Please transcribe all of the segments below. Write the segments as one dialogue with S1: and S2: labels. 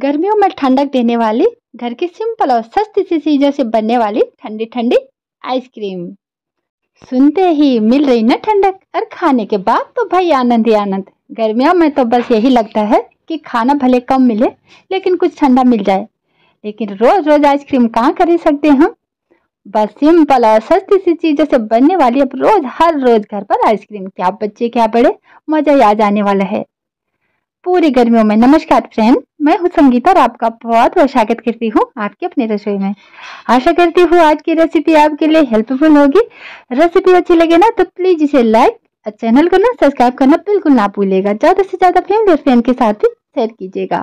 S1: गर्मियों में ठंडक देने वाली घर की सिंपल और सस्ती सी चीज़ों से बनने वाली ठंडी ठंडी आइसक्रीम सुनते ही मिल रही ना ठंडक और खाने के बाद तो भाई आनंद ही आनंद गर्मियों में तो बस यही लगता है कि खाना भले कम मिले लेकिन कुछ ठंडा मिल जाए लेकिन रोज़ रोज़ आइसक्रीम कहाँ खरीद सकते हैं हम बस सिंपल और सस्ती सी चीज़ों से बनने वाली अब रोज़ हर रोज़ घर पर आइसक्रीम क्या बच्चे क्या बड़े मज़ा ही आ जाने वाला है पूरी गर्मियों में नमस्कार फ्रेंड मैं हूँ संगीता और आपका बहुत बहुत स्वागत करती हूँ आपकी अपनी रसोई में आशा करती हूँ आज की रेसिपी आपके लिए हेल्पफुल होगी रेसिपी अच्छी लगे ना तो प्लीज इसे लाइक और चैनल को ना सब्सक्राइब करना बिल्कुल ना भूलेगा ज्यादा से ज्यादा फ्रेंड और फ्रेंड के साथ ही शेयर कीजिएगा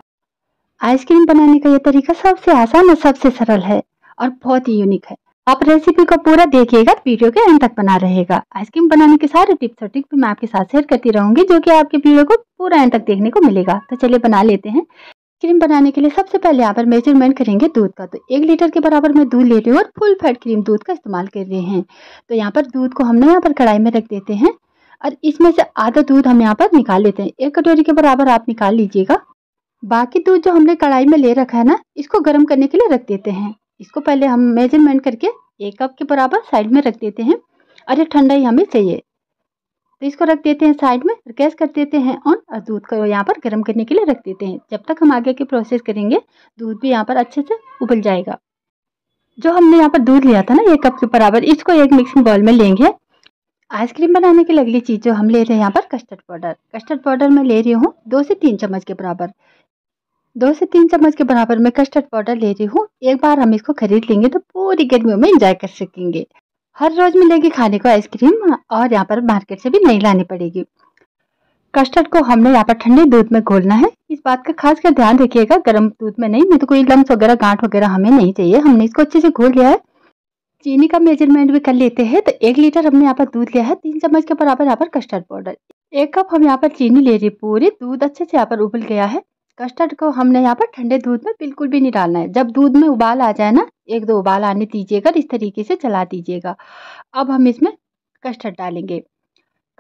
S1: आइसक्रीम बनाने का यह तरीका सबसे आसान और सबसे सरल है और बहुत ही यूनिक है आप रेसिपी को पूरा देखिएगा वीडियो के एंड तक बना रहेगा आइसक्रीम बनाने के सारे टिप्स और ट्रिक भी मैं आपके साथ शेयर करती रहूंगी जो कि आपके वीडियो को पूरा एंड तक देखने को मिलेगा तो चलिए बना लेते हैं क्रीम बनाने के लिए सबसे पहले यहाँ पर मेजरमेंट करेंगे दूध का तो एक लीटर के बराबर मैं दूध ले रही हूँ और फुल फैट क्रीम दूध का इस्तेमाल कर रहे हैं तो यहाँ पर दूध को हमने यहाँ पर कढ़ाई में रख देते हैं और इसमें से आधा दूध हम यहाँ पर निकाल लेते हैं एक कटोरी के बराबर आप निकाल लीजिएगा बाकी दूध जो हमने कढ़ाई में ले रखा है ना इसको गर्म करने के लिए रख देते हैं इसको पहले हम मेजरमेंट करके एक कप के बराबर साइड में रख देते हैं और अच्छा, ये ठंडा ही हमें चाहिए तो इसको रख देते हैं साइड में गैस कर देते हैं ऑन और दूध को यहाँ पर गर्म करने के लिए रख देते हैं जब तक हम आगे के प्रोसेस करेंगे दूध भी यहाँ पर अच्छे से उबल जाएगा जो हमने यहाँ पर दूध लिया था ना एक कप के बराबर इसको एक मिक्सिंग बॉल में लेंगे आइसक्रीम बनाने के लिए अगली चीज़ जो हम ले रहे हैं यहाँ पर कस्टर्ड पाउडर कस्टर्ड पाउडर मैं ले रही हूँ दो से तीन चम्मच के बराबर दो से तीन चम्मच के बराबर में कस्टर्ड पाउडर ले रही हूँ एक बार हम इसको खरीद लेंगे तो पूरी गर्मियों में इंजॉय कर सकेंगे हर रोज मिलेगी खाने को आइसक्रीम और यहाँ पर मार्केट से भी नहीं लानी पड़ेगी कस्टर्ड को हमने यहाँ पर ठंडे दूध में घोलना है इस बात का खास कर ध्यान रखिएगा गर्म दूध में नहीं नहीं तो कोई लम्स वगैरह गांठ वगैरह हमें नहीं चाहिए हमने इसको अच्छे से घोल लिया है चीनी का मेजरमेंट भी कर लेते हैं तो एक लीटर हमने यहाँ पर दूध लिया है तीन चम्मच के बराबर यहाँ पर कस्टर्ड पाउडर एक कप हम यहाँ पर चीनी ले रही पूरी दूध अच्छे से यहाँ पर उबल गया है कस्टर्ड को हमने यहाँ पर ठंडे दूध में बिल्कुल भी नहीं डालना है जब दूध में उबाल आ जाए ना एक दो उबाल आने दीजिएगा इस तरीके से चला दीजिएगा अब हम इसमें कस्टर्ड डालेंगे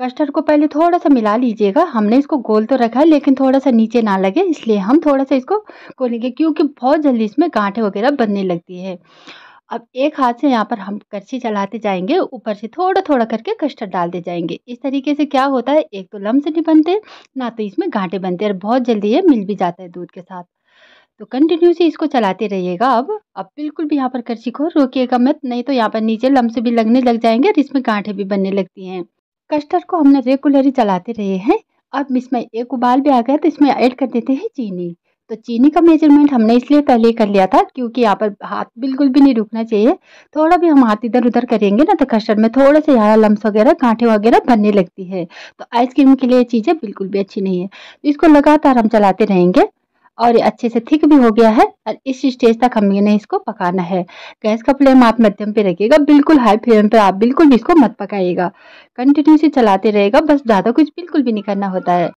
S1: कस्टर्ड को पहले थोड़ा सा मिला लीजिएगा हमने इसको गोल तो रखा है लेकिन थोड़ा सा नीचे ना लगे इसलिए हम थोड़ा सा इसको खोलेंगे क्योंकि बहुत जल्दी इसमें गांठे वगैरह बनने लगती है अब एक हाथ से यहाँ पर हम करछी चलाते जाएंगे ऊपर से थोड़ा थोड़ा करके कस्टर्ड डालते जाएंगे इस तरीके से क्या होता है एक तो लम्ब से नहीं बनते ना तो इसमें घाटे बनते और बहुत जल्दी ये मिल भी जाता है दूध के साथ तो कंटिन्यूसली इसको चलाते रहिएगा अब अब बिल्कुल भी यहाँ पर करछी को रोकिएगा मत नहीं तो यहाँ पर नीचे लम्ब भी लगने लग जाएंगे और इसमें गांठे भी बनने लगती हैं कस्टर्ड को हमने रेगुलरली चलाते रहे हैं अब इसमें एक उबाल भी आ गया तो इसमें ऐड कर देते हैं चीनी तो चीनी का मेजरमेंट हमने इसलिए पहले कर लिया था क्योंकि यहाँ पर हाथ बिल्कुल भी नहीं रुकना चाहिए थोड़ा भी हम हाथ इधर उधर करेंगे ना तो कस्टर्ड में थोड़े से यहाँ लम्स वगैरह कांटे वगैरह बनने लगती है तो आइसक्रीम के लिए चीज़ें बिल्कुल भी अच्छी नहीं है तो इसको लगातार हम चलाते रहेंगे और ये अच्छे से थिक भी हो गया है और इस स्टेज तक हमें इसको पकाना है गैस का फ्लेम आप मध्यम पे रखिएगा बिल्कुल हाई फ्लेम पे आप बिल्कुल भी इसको मत पकाइएगा कंटिन्यूसली चलाते रहेगा बस ज़्यादा कुछ बिल्कुल भी नहीं करना होता है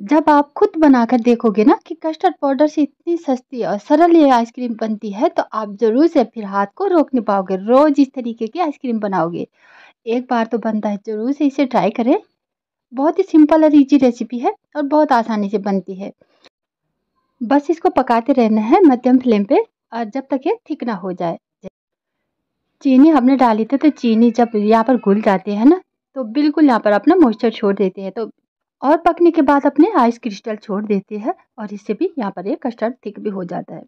S1: जब आप खुद बनाकर देखोगे ना कि कस्टर्ड पाउडर से इतनी सस्ती और सरल ये आइसक्रीम बनती है तो आप ज़रूर से फिर हाथ को रोक नहीं पाओगे रोज़ इस तरीके की आइसक्रीम बनाओगे एक बार तो बनता है ज़रूर से इसे ट्राई करें बहुत ही सिंपल और इजी रेसिपी है और बहुत आसानी से बनती है बस इसको पकाते रहना है मध्यम फ्लेम पे और जब तक ये थिक ना हो जाए चीनी हमने डाली थी तो चीनी जब यहाँ पर घुल जाती है ना तो बिल्कुल यहाँ पर अपना मॉइस्चर छोड़ देते हैं तो और पकने के बाद अपने आइस क्रिस्टल छोड़ देते हैं और इससे भी यहाँ पर एक कस्टर्ड थिक भी हो जाता है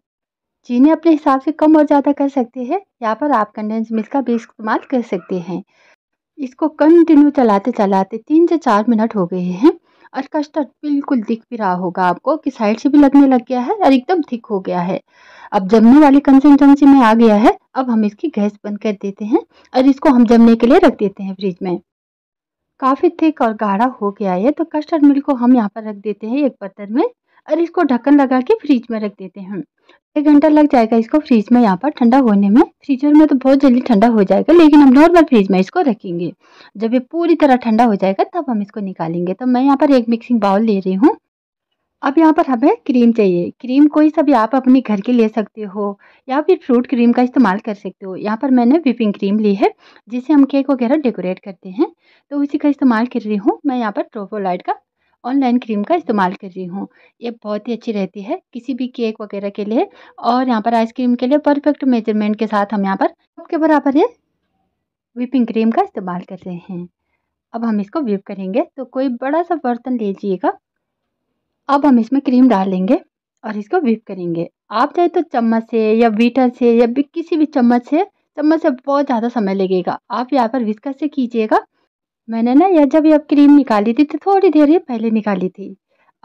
S1: चीनी अपने हिसाब से कम और ज़्यादा कर सकते हैं यहाँ पर आप कंडेंस मिल्क का भी इस्तेमाल कर सकते हैं इसको कंटिन्यू चलाते चलाते तीन से चार मिनट हो गए हैं और कस्टर्ड बिल्कुल दिख भी रहा होगा आपको कि साइड से भी लगने लग गया है और एकदम थिक हो गया है अब जमने वाली कंसिस्टेंसी में आ गया है अब हम इसकी गैस बंद कर देते हैं और इसको हम जमने के लिए रख देते हैं फ्रिज में काफ़ी थिक और गाढ़ा हो गया है तो कस्टर्ड मिल्क को हम यहाँ पर रख देते हैं एक बर्तन में और इसको ढक्कन लगा के फ्रिज में रख देते हैं एक घंटा लग जाएगा इसको फ्रिज में यहाँ पर ठंडा होने में फ्रीजर में तो बहुत जल्दी ठंडा हो जाएगा लेकिन हम नॉर्मल फ्रिज में इसको रखेंगे जब ये पूरी तरह ठंडा हो जाएगा तब हम इसको निकालेंगे तो मैं यहाँ पर एक मिक्सिंग बाउल ले रही हूँ अब यहाँ पर हमें क्रीम चाहिए क्रीम कोई सा भी आप अपने घर के ले सकते हो या फिर फ्रूट क्रीम का इस्तेमाल कर सकते हो यहाँ पर मैंने विपिंग क्रीम ली है जिसे हम केक वगैरह डेकोरेट करते हैं तो उसी का इस्तेमाल कर रही हूँ मैं यहाँ पर ट्रोफोलाइट का ऑनलाइन क्रीम का इस्तेमाल कर रही हूँ ये बहुत ही अच्छी रहती है किसी भी केक वगैरह के लिए और यहाँ पर आइसक्रीम के लिए परफेक्ट मेजरमेंट के साथ हम यहाँ पर सबके बराबर ये व्हीपिंग क्रीम का इस्तेमाल कर रहे हैं अब हम इसको व्यूप करेंगे तो कोई बड़ा सा बर्तन लीजिएगा अब हम इसमें क्रीम डाल लेंगे और इसको व्हीप करेंगे आप चाहे तो चम्मच से या बीटर से या भी किसी भी चम्मच से चम्मच से बहुत ज़्यादा समय लगेगा आप यहाँ पर विस्कर से कीजिएगा मैंने ना यह जब यह क्रीम निकाली थी तो थोड़ी देर ही पहले निकाली थी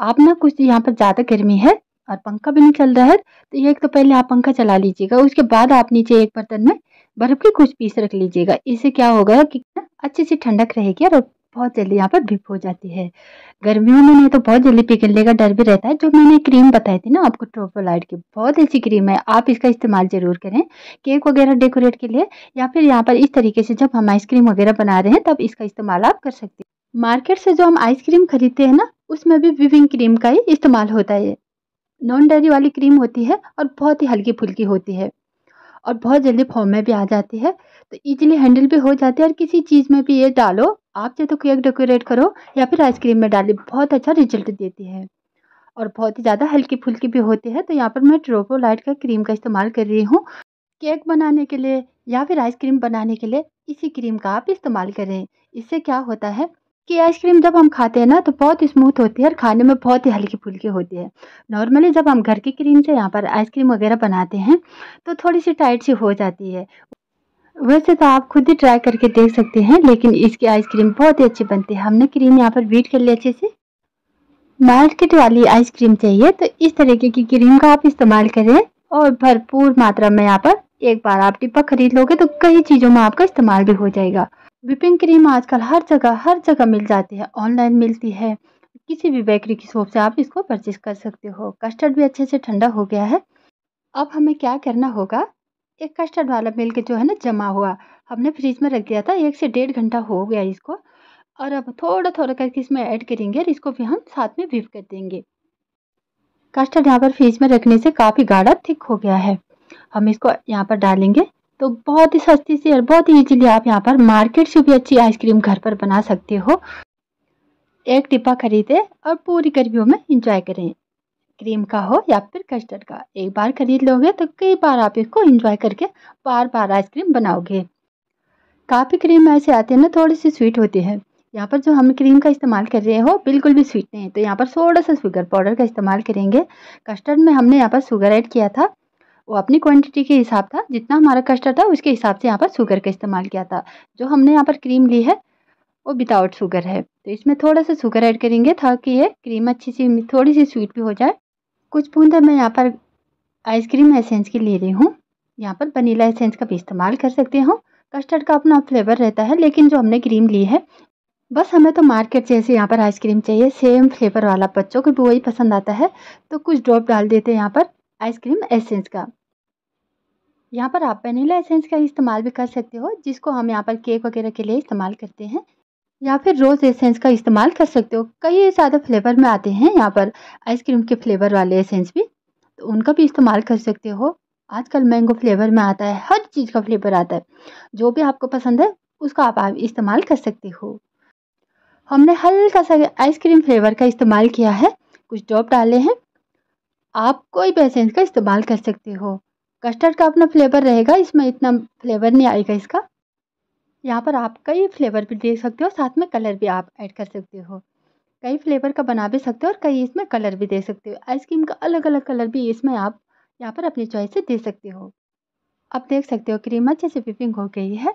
S1: आप ना कुछ यहाँ पर ज़्यादा गर्मी है और पंखा भी नहीं चल रहा है तो ये तो पहले आप पंखा चला लीजिएगा उसके बाद आप नीचे एक बर्तन में बर्फ़ के कुछ पीस रख लीजिएगा इससे क्या होगा कि अच्छे से ठंडक रहेगी और बहुत जल्दी यहाँ पर भिप हो जाती है गर्मियों में नहीं तो बहुत जल्दी पिघलने का डर भी रहता है जो मैंने क्रीम बताई थी ना आपको ट्रोपोलाइट की बहुत अच्छी क्रीम है आप इसका इस्तेमाल ज़रूर करें केक वगैरह डेकोरेट के लिए या फिर यहाँ पर इस तरीके से जब हम आइसक्रीम वगैरह बना रहे हैं तब इसका इस्तेमाल आप कर सकते हैं मार्केट से जो हम आइसक्रीम खरीदते हैं ना उसमें भी विविंग क्रीम का ही इस्तेमाल होता है नॉन डेयरी वाली क्रीम होती है और बहुत ही हल्की फुल्की होती है और बहुत जल्दी फॉर्म में भी आ जाती है तो इजीली हैंडल भी हो जाती है और किसी चीज़ में भी ये डालो आप चाहे तो केक डेकोरेट करो या फिर आइसक्रीम में डालिए बहुत अच्छा रिजल्ट देती है और बहुत ही ज़्यादा हल्की फुल्की भी होते हैं तो यहाँ पर मैं ट्रोपो लाइट का क्रीम का इस्तेमाल कर रही हूँ केक बनाने के लिए या फिर आइसक्रीम बनाने के लिए इसी क्रीम का आप इस्तेमाल करें इससे क्या होता है कि आइसक्रीम जब हम खाते हैं ना तो बहुत स्मूथ होती है और खाने में बहुत ही हल्की फुल्की होती है नॉर्मली जब हम घर की क्रीम से यहाँ पर आइसक्रीम वगैरह बनाते हैं तो थोड़ी सी टाइट सी हो जाती है वैसे तो आप खुद ही ट्राई करके देख सकते हैं लेकिन इसकी आइसक्रीम बहुत ही अच्छी बनती है हमने क्रीम यहाँ पर बीट कर लिया अच्छे से मार्केट वाली आइसक्रीम चाहिए तो इस तरीके की क्रीम का आप इस्तेमाल करें और भरपूर मात्रा में यहाँ पर एक बार आप टिप्पा खरीद लोगे तो कई चीज़ों में आपका इस्तेमाल भी हो जाएगा विपिंग क्रीम आजकल हर जगह हर जगह मिल जाती है ऑनलाइन मिलती है किसी भी बेकरी की शॉप से आप इसको परचेज कर सकते हो कस्टर्ड भी अच्छे से ठंडा हो गया है अब हमें क्या करना होगा एक कस्टर्ड वाला के जो है ना जमा हुआ हमने फ्रिज में रख दिया था एक से डेढ़ घंटा हो गया इसको और अब थोड़ा थोड़ा करके इसमें ऐड करेंगे और इसको भी हम साथ में वीव कर देंगे कस्टर्ड यहाँ पर फ्रिज में रखने से काफ़ी गाढ़ा थिक हो गया है हम इसको यहाँ पर डालेंगे तो बहुत ही सस्ती सी और बहुत ही ईजीली आप यहाँ पर मार्केट से भी अच्छी आइसक्रीम घर पर बना सकते हो एक डिब्बा खरीदें और पूरी गर्मियों में इंजॉय करें क्रीम का हो या फिर कस्टर्ड का एक बार खरीद लोगे तो कई बार आप इसको एंजॉय करके बार बार आइसक्रीम बनाओगे काफ़ी क्रीम ऐसे आती है ना थोड़ी सी स्वीट होती है यहाँ पर जो हम क्रीम का इस्तेमाल कर रहे हो बिल्कुल भी स्वीट नहीं है तो यहाँ पर थोड़ा सा शुगर पाउडर का इस्तेमाल करेंगे कस्टर्ड में हमने यहाँ पर शुगर ऐड किया था वो अपनी क्वांटिटी के हिसाब था जितना हमारा कस्टर्ड था उसके हिसाब से यहाँ पर शुगर का इस्तेमाल किया था जो हमने यहाँ पर क्रीम ली है वो विदाउट शुगर है तो इसमें थोड़ा सा शुगर ऐड करेंगे ताकि ये क्रीम अच्छी सी थोड़ी सी स्वीट भी हो जाए कुछ बूंदा मैं यहाँ पर आइसक्रीम एसेंस की ले रही हूँ यहाँ पर वनीला एसेंस का भी इस्तेमाल कर सकते हो कस्टर्ड का अपना फ्लेवर रहता है लेकिन जो हमने क्रीम ली है बस हमें तो मार्केट जैसे यहाँ पर आइसक्रीम चाहिए सेम फ्लेवर वाला बच्चों को भी वही पसंद आता है तो कुछ ड्रॉप डाल देते हैं यहाँ पर आइसक्रीम एसेंस का यहाँ पर आप वनीला एसेंस का इस्तेमाल भी कर सकते हो जिसको हम यहाँ पर केक वगैरह के लिए इस्तेमाल करते हैं या फिर रोज़ एसेंस का इस्तेमाल कर सकते हो कई ज़्यादा फ्लेवर में आते हैं यहाँ पर आइसक्रीम के फ्लेवर वाले एसेंस भी तो उनका भी इस्तेमाल कर सकते हो आजकल मैंगो फ्लेवर में आता है हर चीज़ का फ्लेवर आता है जो भी आपको पसंद है उसका आप, इस्तेमाल कर सकते हो हमने हल्का सा आइसक्रीम फ्लेवर का इस्तेमाल किया है कुछ ड्रॉप डाले हैं आप कोई भी एसेंस का इस्तेमाल कर सकते हो कस्टर्ड का अपना फ्लेवर रहेगा इसमें इतना फ्लेवर नहीं आएगा इसका यहाँ पर आप कई फ्लेवर भी दे सकते हो साथ में कलर भी आप ऐड कर सकते हो कई फ्लेवर का बना भी सकते हो और कई इसमें कलर भी दे सकते हो आइसक्रीम का अलग अलग कलर भी इसमें आप यहाँ पर अपनी चॉइस से दे सकते हो अब देख सकते हो क्रीम अच्छे से विपिंग हो गई है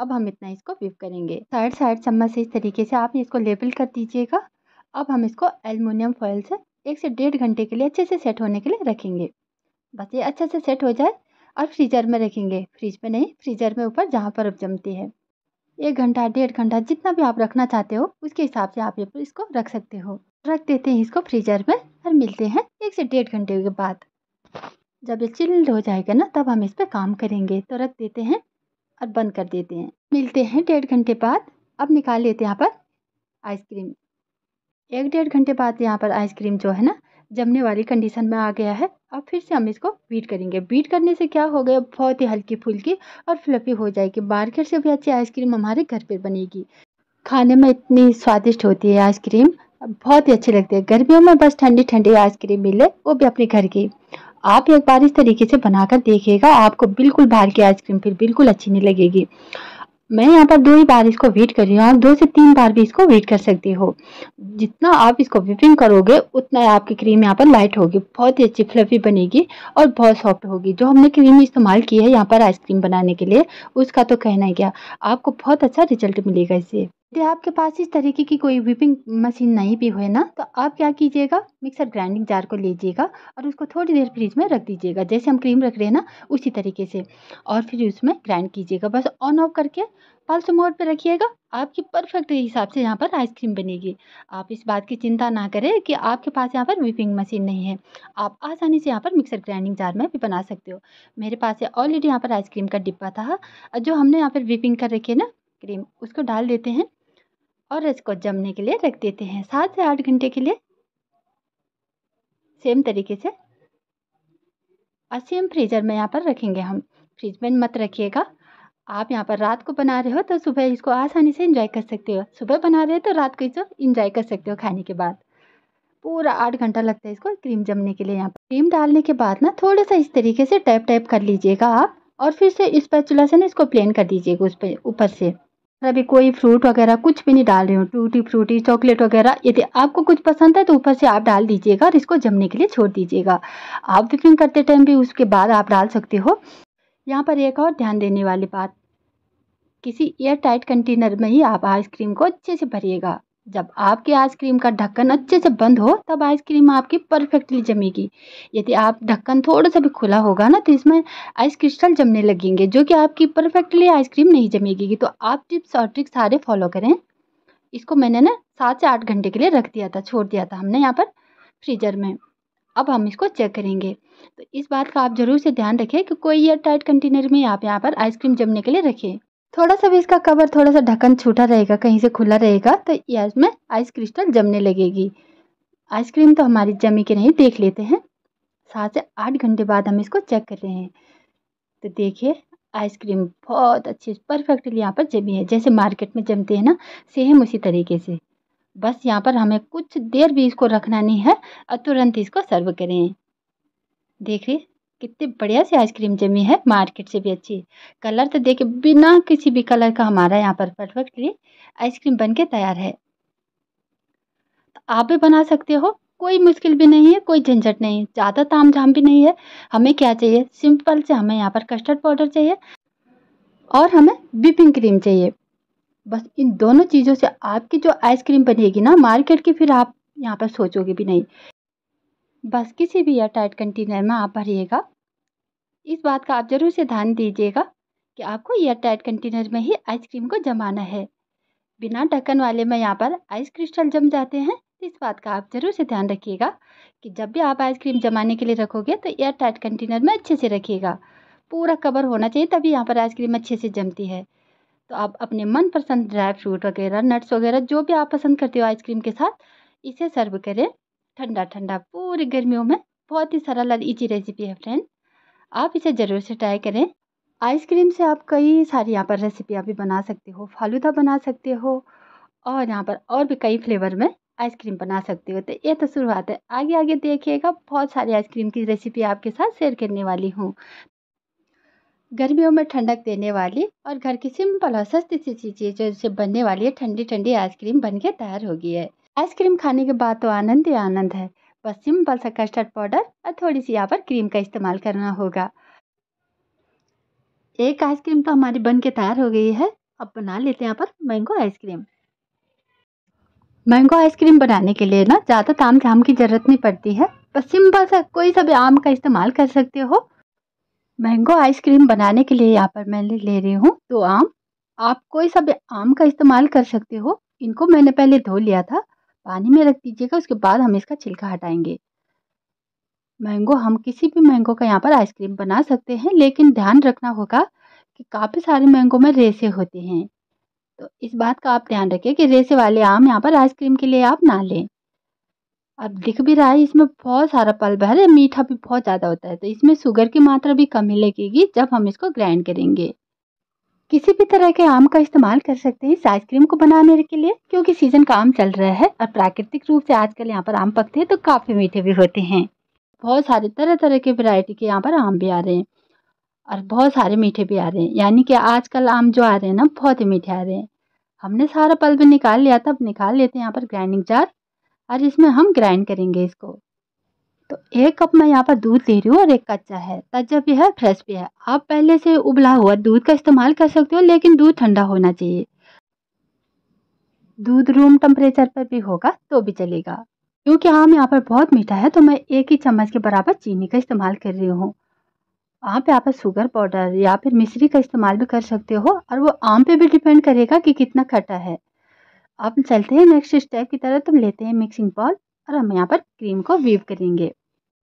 S1: अब हम इतना इसको विप करेंगे साइड साइड चम्मच से इस तरीके से आप इसको लेबल कर दीजिएगा अब हम इसको एलमिनियम फॉयल से एक से डेढ़ घंटे के लिए अच्छे से सेट होने के लिए रखेंगे बस ये अच्छे से सेट हो जाए और फ्रीजर में रखेंगे फ्रिज में नहीं फ्रीजर में ऊपर जहाँ पर अब जमती है एक घंटा डेढ़ घंटा जितना भी आप रखना चाहते हो उसके हिसाब से आप ये इसको रख सकते हो रख देते हैं इसको फ्रीजर में और मिलते हैं एक से डेढ़ घंटे के बाद जब ये चिल्ड हो जाएगा ना तब हम इस पर काम करेंगे तो रख देते हैं और बंद कर देते हैं मिलते हैं डेढ़ घंटे बाद अब निकाल लेते हैं यहाँ पर आइसक्रीम एक डेढ़ घंटे बाद यहाँ पर आइसक्रीम जो है ना जमने वाली कंडीशन में आ गया है अब फिर से हम इसको बीट करेंगे बीट करने से क्या हो गया बहुत ही हल्की फुल्की और फ्लफी हो जाएगी मार्केट से भी अच्छी आइसक्रीम हमारे घर पर बनेगी खाने में इतनी स्वादिष्ट होती है आइसक्रीम बहुत ही अच्छी लगती है गर्मियों में बस ठंडी ठंडी आइसक्रीम मिले वो भी अपने घर की आप एक बार इस तरीके से बनाकर देखिएगा आपको बिल्कुल बाहर की आइसक्रीम फिर बिल्कुल अच्छी नहीं लगेगी मैं यहाँ पर दो ही बार इसको वेट कर रही हूँ आप दो से तीन बार भी इसको वेट कर सकते हो जितना आप इसको विपिंग करोगे उतना आपकी क्रीम यहाँ पर लाइट होगी बहुत ही अच्छी फ्लफी बनेगी और बहुत सॉफ्ट होगी जो हमने क्रीम इस्तेमाल की है यहाँ पर आइसक्रीम बनाने के लिए उसका तो कहना ही क्या आपको बहुत अच्छा रिजल्ट मिलेगा इससे यदि आपके पास इस तरीके की कोई व्हीपिंग मशीन नहीं भी हो ना तो आप क्या कीजिएगा मिक्सर ग्राइंडिंग जार को लीजिएगा और उसको थोड़ी देर फ्रिज में रख दीजिएगा जैसे हम क्रीम रख रहे हैं ना उसी तरीके से और फिर उसमें ग्राइंड कीजिएगा बस ऑन ऑफ करके फालतू मोड पर रखिएगा आपकी परफेक्ट हिसाब से यहाँ पर आइसक्रीम बनेगी आप इस बात की चिंता ना करें कि आपके पास यहाँ पर व्हीपिंग मशीन नहीं है आप आसानी से यहाँ पर मिक्सर ग्राइंडिंग जार में भी बना सकते हो मेरे पास ऑलरेडी यहाँ पर आइसक्रीम का डिब्बा था जो हमने यहाँ पर व्हीपिंग कर रखी है ना क्रीम उसको डाल देते हैं और इसको जमने के लिए रख देते हैं सात से आठ घंटे के लिए सेम तरीके से और सेम फ्रीज़र में यहाँ पर रखेंगे हम फ्रिज में मत रखिएगा आप यहाँ पर रात को बना रहे हो तो सुबह इसको आसानी से इंजॉय कर सकते हो सुबह बना रहे हो तो रात को इसको इंजॉय कर सकते हो खाने के बाद पूरा आठ घंटा लगता है इसको क्रीम जमने के लिए यहाँ पर क्रीम डालने के बाद ना थोड़ा सा इस तरीके से टैप टैप कर लीजिएगा आप और फिर से इस पैचुला से ना इसको प्लेन कर दीजिएगा उस पर ऊपर से और अभी कोई फ्रूट वगैरह कुछ भी नहीं डाल रही हूँ टूटी फ्रूटी चॉकलेट वगैरह यदि आपको कुछ पसंद है तो ऊपर से आप डाल दीजिएगा और इसको जमने के लिए छोड़ दीजिएगा आप कुकिंग करते टाइम भी उसके बाद आप डाल सकते हो यहाँ पर एक और ध्यान देने वाली बात किसी एयर टाइट कंटेनर में ही आप आइसक्रीम को अच्छे से भरिएगा जब आपकी आइसक्रीम का ढक्कन अच्छे से बंद हो तब आइसक्रीम आपकी परफेक्टली जमेगी यदि आप ढक्कन थोड़ा सा भी खुला होगा ना तो इसमें आइस क्रिस्टल जमने लगेंगे जो कि आपकी परफेक्टली आइसक्रीम नहीं जमेगी तो आप टिप्स और ट्रिक्स सारे फॉलो करें इसको मैंने ना सात से आठ घंटे के लिए रख दिया था छोड़ दिया था हमने यहाँ पर फ्रीजर में अब हम इसको चेक करेंगे तो इस बात का आप ज़रूर से ध्यान रखें कि कोई एयर टाइट कंटेनर में आप यहाँ पर आइसक्रीम जमने के लिए रखें थोड़ा सा भी इसका कवर थोड़ा सा ढक्कन छूटा रहेगा कहीं से खुला रहेगा तो यार इसमें आइस क्रिस्टल जमने लगेगी आइसक्रीम तो हमारी जमी के नहीं देख लेते हैं सात से आठ घंटे बाद हम इसको चेक कर रहे हैं तो देखिए आइसक्रीम बहुत अच्छी परफेक्टली यहाँ पर जमी है जैसे मार्केट में जमते हैं ना सेम उसी तरीके से बस यहाँ पर हमें कुछ देर भी इसको रखना नहीं है और तुरंत इसको सर्व करें देखिए कितनी बढ़िया सी आइसक्रीम जमी है मार्केट से भी अच्छी कलर तो देखे बिना किसी भी कलर का हमारा यहाँ पर परफेक्टली आइसक्रीम बन के तैयार है तो आप भी बना सकते हो कोई मुश्किल भी नहीं है कोई झंझट नहीं है ज़्यादा ताम झाम भी नहीं है हमें क्या चाहिए सिंपल से हमें यहाँ पर कस्टर्ड पाउडर चाहिए और हमें विपिंग क्रीम चाहिए बस इन दोनों चीज़ों से आपकी जो आइसक्रीम बनेगी ना मार्केट की फिर आप यहाँ पर सोचोगे भी नहीं बस किसी भी एयरटाइट कंटेनर में आप भरिएगा इस बात का आप ज़रूर से ध्यान दीजिएगा कि आपको एयरटाइट कंटेनर में ही आइसक्रीम को जमाना है बिना ढक्कन वाले में यहाँ पर आइस क्रिस्टल जम जाते हैं तो इस बात का आप ज़रूर से ध्यान रखिएगा कि जब भी आप आइसक्रीम जमाने के लिए रखोगे तो एयर टाइट कंटेनर में अच्छे से रखिएगा पूरा कवर होना चाहिए तभी यहाँ पर आइसक्रीम अच्छे से जमती है तो आप अपने मनपसंद ड्राई फ्रूट वगैरह नट्स वगैरह जो भी आप पसंद करते हो आइसक्रीम के साथ इसे सर्व करें ठंडा ठंडा पूरी गर्मियों में बहुत ही सरल और ईजी रेसिपी है फ्रेंड आप इसे ज़रूर से ट्राई करें आइसक्रीम से आप कई सारी यहाँ पर रेसिपी आप भी बना सकते हो फालूदा बना सकते हो और यहाँ पर और भी कई फ्लेवर में आइसक्रीम बना सकते हो तो ये तो शुरुआत है आगे आगे देखिएगा बहुत सारी आइसक्रीम की रेसिपी आपके साथ शेयर करने वाली हूँ गर्मियों में ठंडक देने वाली और घर की सिंपल और सस्ती सी चीज़ें इससे बनने वाली है ठंडी ठंडी आइसक्रीम बन के तैयार होगी है आइसक्रीम खाने के बाद तो आनंद ही आनंद है बस सिंपल सा कस्टर्ड पाउडर और थोड़ी सी यहाँ पर क्रीम का इस्तेमाल करना होगा एक आइसक्रीम तो हमारी बन के तैयार हो गई है अब बना लेते हैं यहाँ पर मैंगो आइसक्रीम मैंगो आइसक्रीम बनाने के लिए ना ज़्यादा ताम झाम की ज़रूरत नहीं पड़ती है बस सिंपल सा कोई सा भी आम का इस्तेमाल कर सकते हो मैंगो आइसक्रीम बनाने के लिए यहाँ पर मैं ले रही हूँ दो आम आप कोई सा भी आम का इस्तेमाल कर सकते हो इनको मैंने पहले धो लिया था पानी में रख दीजिएगा उसके बाद हम इसका छिलका हटाएंगे मैंगो हम किसी भी मैंगो का यहाँ पर आइसक्रीम बना सकते हैं लेकिन ध्यान रखना होगा कि काफ़ी सारे मैंगो में रेसे होते हैं तो इस बात का आप ध्यान रखें कि रेसे वाले आम यहाँ पर आइसक्रीम के लिए आप ना लें अब दिख भी रहा है इसमें बहुत सारा भर है मीठा भी बहुत ज़्यादा होता है तो इसमें शुगर की मात्रा भी कम ही लगेगी जब हम इसको ग्राइंड करेंगे किसी भी तरह के आम का इस्तेमाल कर सकते हैं इस आइसक्रीम को बनाने के लिए क्योंकि सीजन का आम चल रहा है और प्राकृतिक रूप से आजकल यहाँ पर आम पकते हैं तो काफ़ी मीठे भी होते हैं बहुत सारे तरह तरह के वैरायटी के यहाँ पर आम भी आ रहे हैं और बहुत सारे मीठे भी आ रहे हैं यानी कि आजकल आम जो आ रहे हैं ना बहुत ही मीठे आ रहे हैं हमने सारा पल्ब निकाल लिया था अब निकाल लेते हैं यहाँ पर ग्राइंडिंग जार और इसमें हम ग्राइंड करेंगे इसको तो एक कप मैं यहाँ पर दूध ले रही हूँ और एक कच्चा है ताजा भी है फ्रेश भी है आप पहले से उबला हुआ दूध का इस्तेमाल कर सकते हो लेकिन दूध ठंडा होना चाहिए दूध रूम टेम्परेचर पर भी होगा तो भी चलेगा क्योंकि आम यहाँ पर बहुत मीठा है तो मैं एक ही चम्मच के बराबर चीनी का इस्तेमाल कर रही हूँ आप यहाँ पर शुगर पाउडर या फिर मिश्री का इस्तेमाल भी कर सकते हो और वो आम पे भी डिपेंड करेगा कि कितना खट्टा है अब चलते हैं नेक्स्ट स्टेप की तरह तुम तो लेते हैं मिक्सिंग बॉल और हम यहाँ पर क्रीम को वीव करेंगे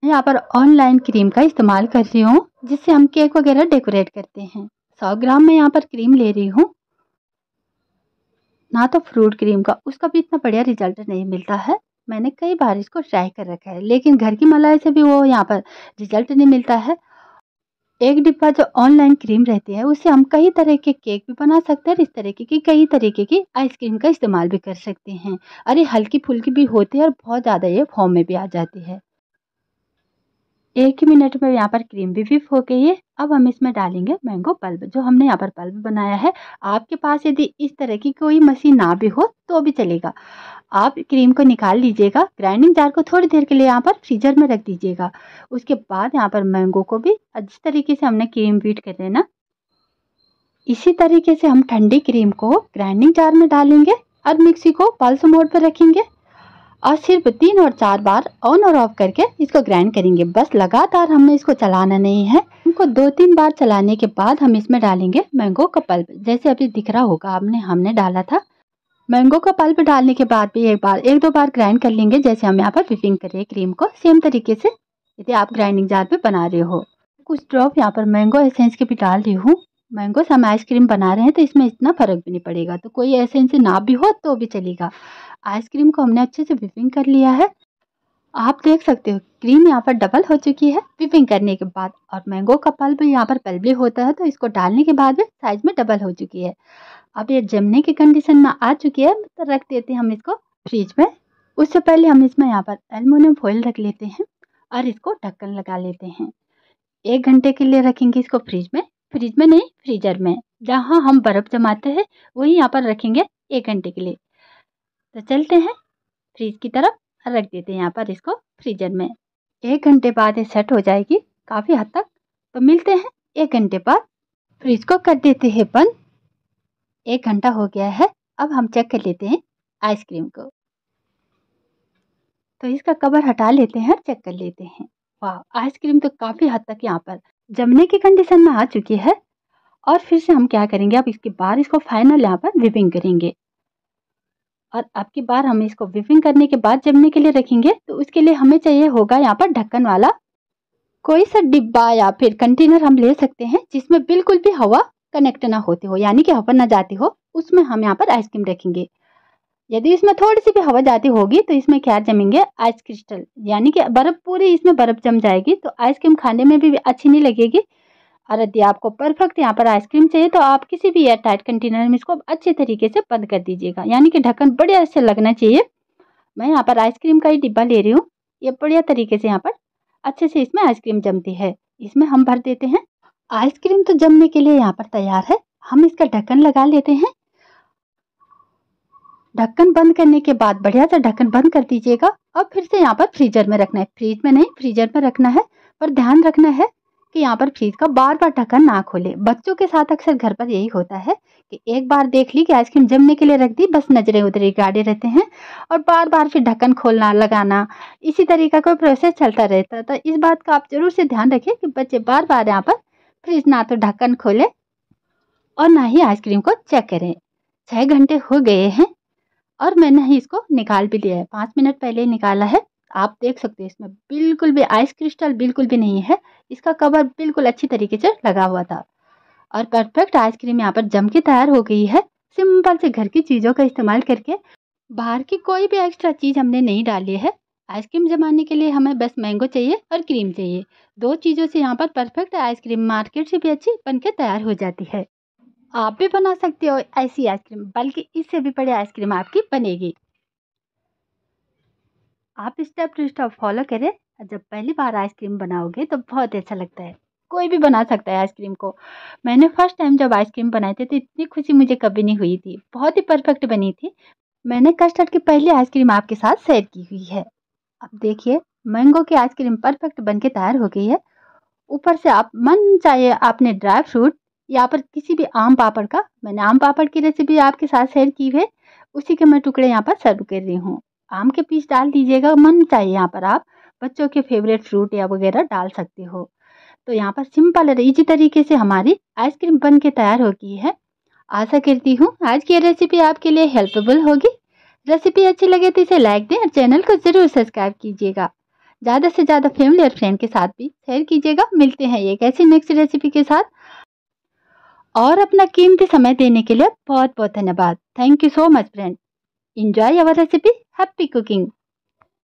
S1: यहाँ पर ऑनलाइन क्रीम का इस्तेमाल कर रही हूँ जिससे हम केक वगैरह डेकोरेट करते हैं सौ ग्राम मैं यहाँ पर क्रीम ले रही हूँ ना तो फ्रूट क्रीम का उसका भी इतना बढ़िया रिजल्ट नहीं मिलता है मैंने कई बार इसको ट्राई कर रखा है लेकिन घर की मलाई से भी वो यहाँ पर रिजल्ट नहीं मिलता है एक डिब्बा जो ऑनलाइन क्रीम रहती है उसे हम कई तरह के केक भी बना सकते हैं और इस तरीके की कई तरीके की आइसक्रीम का इस्तेमाल भी कर सकते हैं और ये हल्की फुल्की भी होती है और बहुत ज़्यादा ये फॉर्म में भी आ जाती है एक ही मिनट में यहाँ पर क्रीम भी विफ हो गई है अब हम इसमें डालेंगे मैंगो पल्ब जो हमने यहाँ पर बल्ब बनाया है आपके पास यदि इस तरह की कोई मशीन ना भी हो तो भी चलेगा आप क्रीम को निकाल लीजिएगा ग्राइंडिंग जार को थोड़ी देर के लिए यहाँ पर फ्रीजर में रख दीजिएगा उसके बाद यहाँ पर मैंगो को भी अच्छी तरीके से हमने क्रीम बीट कर देना इसी तरीके से हम ठंडी क्रीम को ग्राइंडिंग जार में डालेंगे और मिक्सी को पल्स मोड पर रखेंगे और सिर्फ तीन और चार बार ऑन और ऑफ करके इसको ग्राइंड करेंगे बस लगातार हमने इसको चलाना नहीं है इनको दो तीन बार चलाने के बाद हम इसमें डालेंगे मैंगो का पल्प जैसे अभी दिख रहा होगा आपने हमने डाला था मैंगो को पल्प डालने के बाद भी एक बार एक दो बार ग्राइंड कर लेंगे जैसे हम यहाँ पर विपिंग कर रहे हैं क्रीम को सेम तरीके से यदि आप ग्राइंडिंग जार पे बना रहे हो कुछ ड्रॉप यहाँ पर मैंगो एसेंस के भी डाल रही हूँ मैंगो से हम आइसक्रीम बना रहे हैं तो इसमें इतना फ़र्क भी नहीं पड़ेगा तो कोई एसेंस ना भी हो तो भी चलेगा आइसक्रीम को हमने अच्छे से विपिंग कर लिया है आप देख सकते हो क्रीम यहाँ पर डबल हो चुकी है विपिंग करने के बाद और मैंगो का पल्प यहाँ पर पल्बली होता है तो इसको डालने के बाद भी साइज में डबल हो चुकी है अब ये जमने की कंडीशन में आ चुकी है तो रख देते हैं हम इसको फ्रिज में उससे पहले हम इसमें यहाँ पर एलमोनियम फॉइल रख लेते हैं और इसको ढक्कन लगा लेते हैं एक घंटे के लिए रखेंगे इसको फ्रिज में फ्रिज में नहीं फ्रीजर में जहाँ हम बर्फ़ जमाते हैं वही यहाँ पर रखेंगे एक घंटे के लिए तो चलते हैं फ्रिज की तरफ रख देते हैं यहाँ पर इसको फ्रीजर में एक घंटे बाद ये सेट हो जाएगी काफ़ी हद तक तो मिलते हैं एक घंटे बाद फ्रिज को कर देते हैं बंद एक घंटा हो गया है अब हम चेक कर लेते हैं आइसक्रीम को तो इसका कवर हटा लेते हैं और चेक कर लेते हैं वाह आइसक्रीम तो काफ़ी हद तक यहाँ पर जमने की कंडीशन में आ चुकी है और फिर से हम क्या करेंगे अब इसके बाद इसको फाइनल यहाँ पर विपिंग करेंगे और अब की बार हम इसको विपिंग करने के बाद जमने के लिए रखेंगे तो उसके लिए हमें चाहिए होगा यहाँ पर ढक्कन वाला कोई सा डिब्बा या फिर कंटेनर हम ले सकते हैं जिसमें बिल्कुल भी हवा कनेक्ट ना होते हो यानी कि हवा ना जाती हो उसमें हम यहाँ पर आइसक्रीम रखेंगे यदि इसमें थोड़ी सी भी हवा जाती होगी तो इसमें क्या जमेंगे आइस क्रिस्टल यानी कि बर्फ़ पूरी इसमें बर्फ़ जम जाएगी तो आइसक्रीम खाने में भी अच्छी नहीं लगेगी और यदि आपको परफेक्ट यहाँ पर आइसक्रीम चाहिए तो आप किसी भी एयर टाइट कंटेनर में इसको अच्छे तरीके से बंद कर दीजिएगा यानी कि ढक्कन बढ़िया से लगना चाहिए मैं यहाँ पर आइसक्रीम का ही डिब्बा ले रही हूँ ये बढ़िया तरीके से यहाँ पर अच्छे से इसमें आइसक्रीम जमती है इसमें हम भर देते हैं आइसक्रीम तो जमने के लिए यहाँ पर तैयार है हम इसका ढक्कन लगा लेते हैं ढक्कन बंद करने के बाद बढ़िया सा ढक्कन बंद कर दीजिएगा और फिर से यहाँ पर फ्रीजर में रखना है फ्रीज में नहीं फ्रीजर में रखना है पर ध्यान रखना है कि यहाँ पर फ्रीज का बार बार ढक्कन ना खोले बच्चों के साथ अक्सर घर पर यही होता है कि एक बार देख ली कि आइसक्रीम जमने के लिए रख दी बस नजरे उधरे गाड़े रहते हैं और बार बार फिर ढक्कन खोलना लगाना इसी तरीका का प्रोसेस चलता रहता है तो इस बात का आप जरूर से ध्यान रखें कि बच्चे बार बार यहाँ पर फ्रिज ना तो ढक्कन खोले और ना ही आइसक्रीम को चेक करें छः घंटे हो गए हैं और मैंने ही इसको निकाल भी लिया है पाँच मिनट पहले निकाला है आप देख सकते हैं इसमें बिल्कुल भी आइस क्रिस्टल बिल्कुल भी नहीं है इसका कवर बिल्कुल अच्छी तरीके से लगा हुआ था और परफेक्ट आइसक्रीम यहाँ पर जम के तैयार हो गई है सिंपल से घर की चीज़ों का इस्तेमाल करके बाहर की कोई भी एक्स्ट्रा चीज़ हमने नहीं डाली है आइसक्रीम जमाने के लिए हमें बस मैंगो चाहिए और क्रीम चाहिए दो चीज़ों से यहाँ पर परफेक्ट आइसक्रीम मार्केट से भी अच्छी बन के तैयार हो जाती है आप भी बना सकते हो ऐसी आइसक्रीम बल्कि इससे भी बड़ी आइसक्रीम आपकी बनेगी आप स्टेप टू स्टेप फॉलो करें जब पहली बार आइसक्रीम बनाओगे तो बहुत अच्छा लगता है कोई भी बना सकता है आइसक्रीम को मैंने फर्स्ट टाइम जब आइसक्रीम बनाए थे तो इतनी खुशी मुझे कभी नहीं हुई थी बहुत ही परफेक्ट बनी थी मैंने कस्टर्ड की पहली आइसक्रीम आपके साथ शेयर की हुई है अब देखिए मैंगो की आइसक्रीम परफेक्ट बन के तैयार हो गई है ऊपर से आप मन चाहिए आपने ड्राई फ्रूट या पर किसी भी आम पापड़ का मैंने आम पापड़ की रेसिपी आपके साथ शेयर की है उसी के मैं टुकड़े यहाँ पर सर्व कर रही हूँ आम के पीस डाल दीजिएगा मन चाहिए यहाँ पर आप बच्चों के फेवरेट फ्रूट या वगैरह डाल सकते हो तो यहाँ पर सिंपल और इजी तरीके से हमारी आइसक्रीम बन के तैयार हो गई है आशा करती हूँ आज की रेसिपी आपके लिए हेल्पफुल होगी रेसिपी अच्छी लगे तो इसे लाइक दें और चैनल को ज़रूर सब्सक्राइब कीजिएगा ज़्यादा से ज़्यादा फैमिली और फ्रेंड के साथ भी शेयर कीजिएगा मिलते हैं एक ऐसी नेक्स्ट रेसिपी के साथ और अपना कीमती समय देने के लिए बहुत बहुत धन्यवाद thank you so much friend enjoy our recipe happy cooking